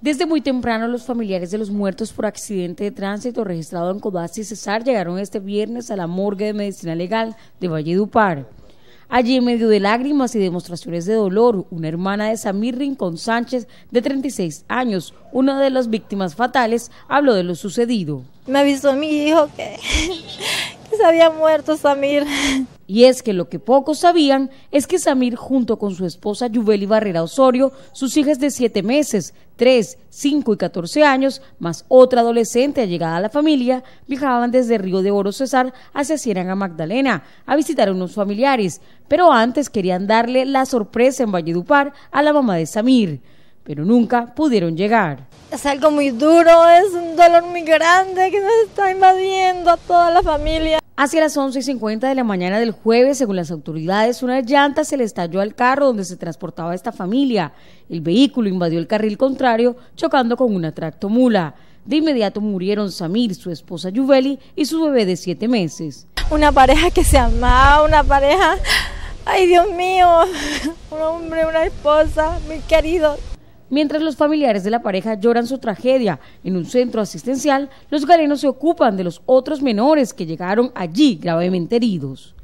Desde muy temprano, los familiares de los muertos por accidente de tránsito registrado en Codazzi y Cesar llegaron este viernes a la morgue de medicina legal de Valledupar. Allí, en medio de lágrimas y demostraciones de dolor, una hermana de Samir Rincón Sánchez, de 36 años, una de las víctimas fatales, habló de lo sucedido me avisó mi hijo que, se había muerto Samir. Y es que lo que pocos sabían es que Samir, junto con su esposa Yubeli Barrera Osorio, sus hijas de 7 meses, 3, 5 y 14 años, más otra adolescente allegada a la familia, viajaban desde Río de Oro Cesar hacia Sierra Magdalena a visitar a unos familiares, pero antes querían darle la sorpresa en Valledupar a la mamá de Samir, pero nunca pudieron llegar es algo muy duro, es un dolor muy grande que nos está invadiendo a toda la familia. Hacia las 11.50 de la mañana del jueves, según las autoridades, una llanta se le estalló al carro donde se transportaba esta familia. El vehículo invadió el carril contrario, chocando con una mula. De inmediato murieron Samir, su esposa Yuveli y su bebé de siete meses. Una pareja que se amaba, una pareja, ay Dios mío, un hombre, una esposa, muy querido, Mientras los familiares de la pareja lloran su tragedia en un centro asistencial, los galenos se ocupan de los otros menores que llegaron allí gravemente heridos.